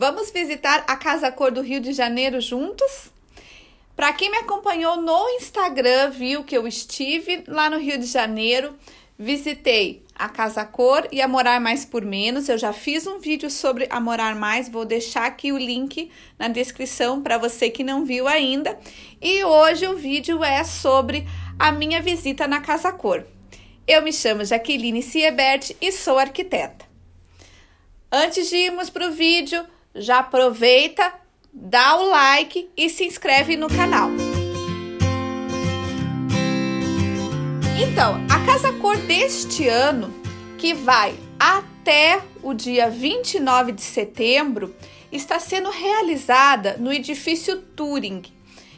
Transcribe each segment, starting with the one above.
Vamos visitar a Casa Cor do Rio de Janeiro juntos? Para quem me acompanhou no Instagram, viu que eu estive lá no Rio de Janeiro, visitei a Casa Cor e a Morar Mais por Menos. Eu já fiz um vídeo sobre a Morar Mais, vou deixar aqui o link na descrição para você que não viu ainda. E hoje o vídeo é sobre a minha visita na Casa Cor. Eu me chamo Jaqueline Siebert e sou arquiteta. Antes de irmos para o vídeo, já aproveita, dá o like e se inscreve no canal. Então, a casa cor deste ano, que vai até o dia 29 de setembro, está sendo realizada no edifício Turing,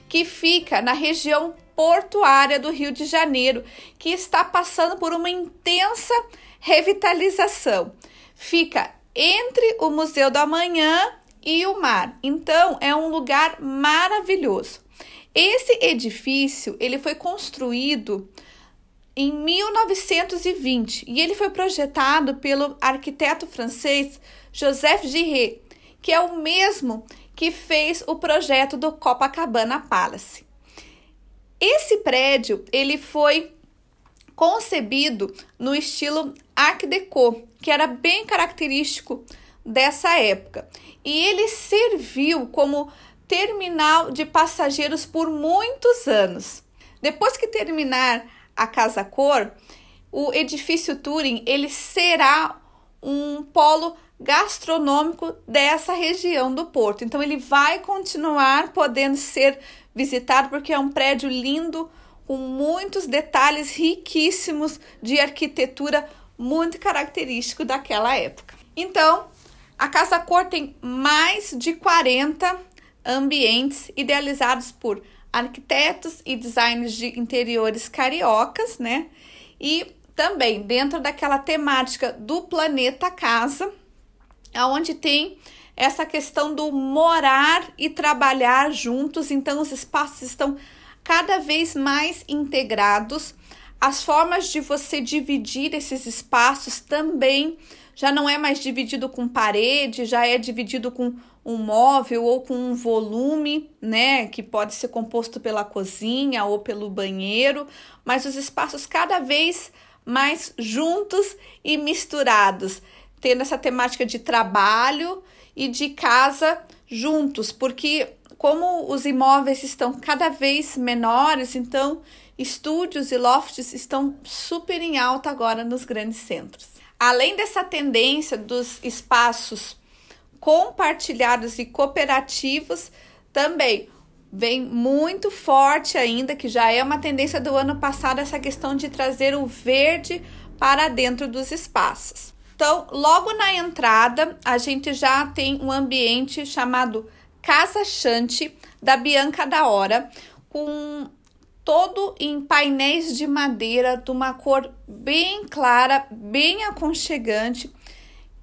que fica na região portuária do Rio de Janeiro, que está passando por uma intensa revitalização. Fica entre o Museu do Amanhã e o mar. Então, é um lugar maravilhoso. Esse edifício, ele foi construído em 1920 e ele foi projetado pelo arquiteto francês Joseph Giré, que é o mesmo que fez o projeto do Copacabana Palace. Esse prédio, ele foi concebido no estilo Art Deco, que era bem característico dessa época. E ele serviu como terminal de passageiros por muitos anos. Depois que terminar a Casa Cor, o edifício Turing ele será um polo gastronômico dessa região do Porto. Então ele vai continuar podendo ser visitado porque é um prédio lindo com muitos detalhes riquíssimos de arquitetura muito característico daquela época. Então, a Casa Cor tem mais de 40 ambientes idealizados por arquitetos e designers de interiores cariocas, né? E também dentro daquela temática do planeta casa, aonde tem essa questão do morar e trabalhar juntos, então os espaços estão cada vez mais integrados as formas de você dividir esses espaços também já não é mais dividido com parede, já é dividido com um móvel ou com um volume, né, que pode ser composto pela cozinha ou pelo banheiro, mas os espaços cada vez mais juntos e misturados, tendo essa temática de trabalho e de casa juntos, porque como os imóveis estão cada vez menores, então Estúdios e lofts estão super em alta agora nos grandes centros. Além dessa tendência dos espaços compartilhados e cooperativos, também vem muito forte ainda, que já é uma tendência do ano passado, essa questão de trazer o verde para dentro dos espaços. Então, logo na entrada, a gente já tem um ambiente chamado Casa Chante da Bianca da Hora, com todo em painéis de madeira de uma cor bem clara, bem aconchegante,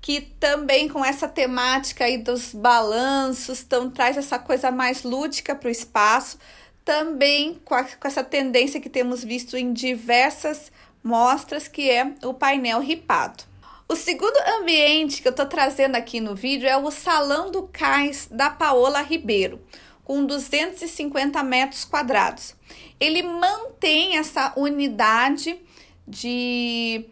que também com essa temática aí dos balanços, então traz essa coisa mais lúdica para o espaço, também com, a, com essa tendência que temos visto em diversas mostras, que é o painel ripado. O segundo ambiente que eu estou trazendo aqui no vídeo é o Salão do Cais da Paola Ribeiro com 250 metros quadrados. Ele mantém essa unidade de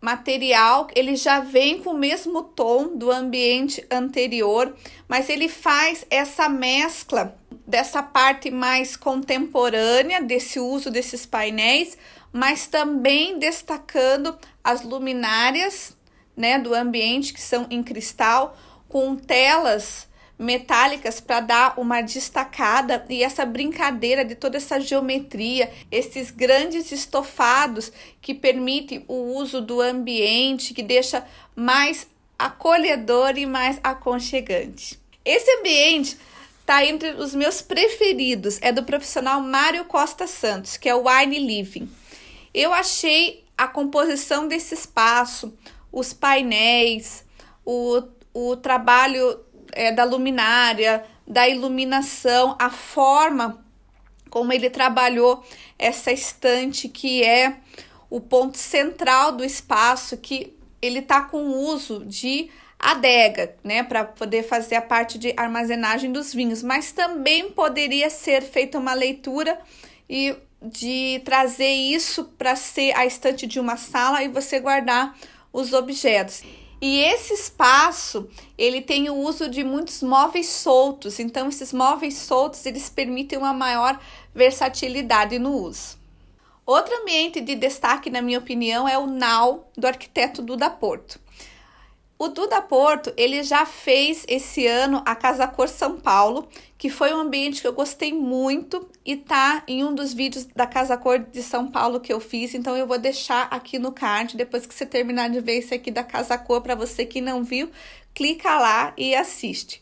material, ele já vem com o mesmo tom do ambiente anterior, mas ele faz essa mescla dessa parte mais contemporânea desse uso desses painéis, mas também destacando as luminárias, né, do ambiente que são em cristal com telas metálicas para dar uma destacada e essa brincadeira de toda essa geometria, esses grandes estofados que permite o uso do ambiente, que deixa mais acolhedor e mais aconchegante. Esse ambiente está entre os meus preferidos, é do profissional Mário Costa Santos, que é o Wine Living. Eu achei a composição desse espaço, os painéis, o, o trabalho é, da luminária, da iluminação, a forma como ele trabalhou essa estante que é o ponto central do espaço que ele está com uso de adega, né, para poder fazer a parte de armazenagem dos vinhos, mas também poderia ser feita uma leitura e de trazer isso para ser a estante de uma sala e você guardar os objetos. E esse espaço, ele tem o uso de muitos móveis soltos, então esses móveis soltos, eles permitem uma maior versatilidade no uso. Outro ambiente de destaque, na minha opinião, é o nau do arquiteto Duda Porto. O Duda Porto, ele já fez esse ano a Casa Cor São Paulo, que foi um ambiente que eu gostei muito e tá em um dos vídeos da Casa Cor de São Paulo que eu fiz, então eu vou deixar aqui no card depois que você terminar de ver esse aqui da Casa Cor para você que não viu, clica lá e assiste.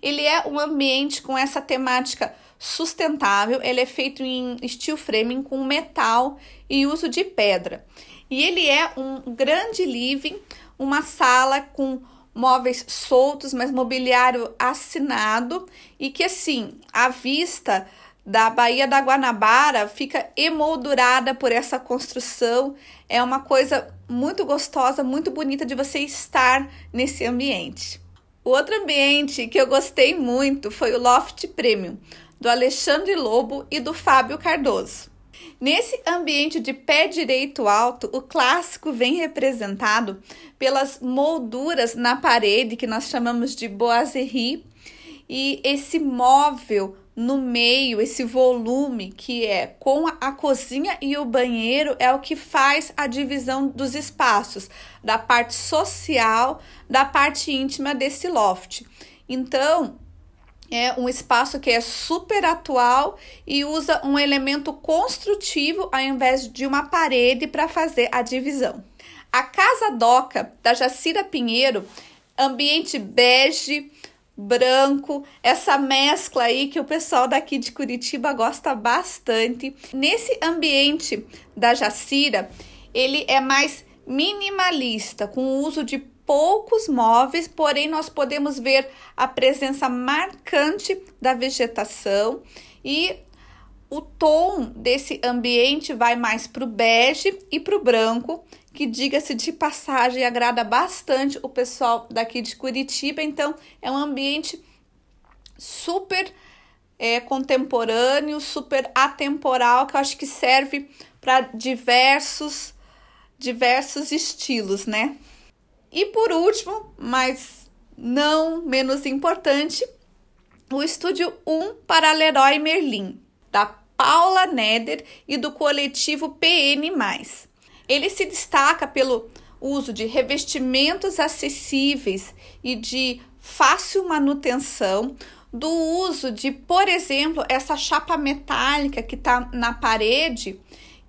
Ele é um ambiente com essa temática sustentável, ele é feito em steel framing com metal e uso de pedra. E ele é um grande living uma sala com móveis soltos, mas mobiliário assinado e que assim, a vista da Baía da Guanabara fica emoldurada por essa construção. É uma coisa muito gostosa, muito bonita de você estar nesse ambiente. O outro ambiente que eu gostei muito foi o Loft Premium, do Alexandre Lobo e do Fábio Cardoso. Nesse ambiente de pé direito alto, o clássico vem representado pelas molduras na parede que nós chamamos de boiserie e esse móvel no meio, esse volume que é com a cozinha e o banheiro é o que faz a divisão dos espaços, da parte social, da parte íntima desse loft. Então, é um espaço que é super atual e usa um elemento construtivo ao invés de uma parede para fazer a divisão. A Casa Doca da Jacira Pinheiro, ambiente bege, branco, essa mescla aí que o pessoal daqui de Curitiba gosta bastante. Nesse ambiente da Jacira, ele é mais minimalista, com o uso de poucos móveis, porém nós podemos ver a presença marcante da vegetação e o tom desse ambiente vai mais para o bege e para o branco, que diga-se de passagem agrada bastante o pessoal daqui de Curitiba. Então é um ambiente super é, contemporâneo, super atemporal, que eu acho que serve para diversos diversos estilos, né? E por último, mas não menos importante, o estúdio 1 para Leroy Merlin, da Paula Neder e do coletivo PN. Ele se destaca pelo uso de revestimentos acessíveis e de fácil manutenção, do uso de, por exemplo, essa chapa metálica que está na parede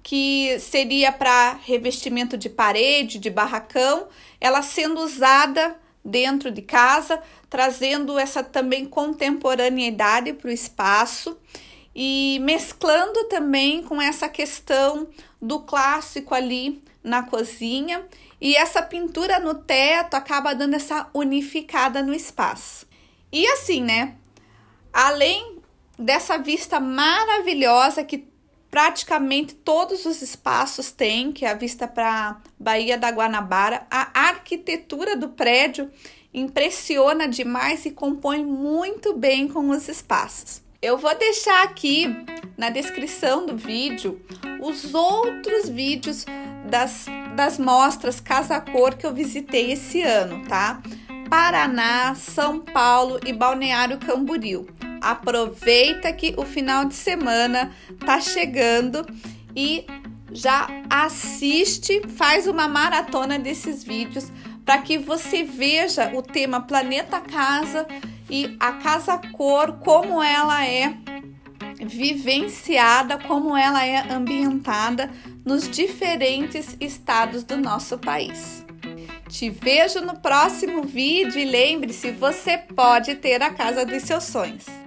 que seria para revestimento de parede, de barracão, ela sendo usada dentro de casa, trazendo essa também contemporaneidade para o espaço e mesclando também com essa questão do clássico ali na cozinha. E essa pintura no teto acaba dando essa unificada no espaço. E assim, né? Além dessa vista maravilhosa que praticamente todos os espaços têm, que é a vista para a Baía da Guanabara. A arquitetura do prédio impressiona demais e compõe muito bem com os espaços. Eu vou deixar aqui na descrição do vídeo os outros vídeos das, das mostras Casa Cor que eu visitei esse ano, tá? Paraná, São Paulo e Balneário Camboriú aproveita que o final de semana tá chegando e já assiste, faz uma maratona desses vídeos para que você veja o tema planeta casa e a casa cor como ela é vivenciada, como ela é ambientada nos diferentes estados do nosso país. Te vejo no próximo vídeo e lembre-se, você pode ter a casa dos seus sonhos.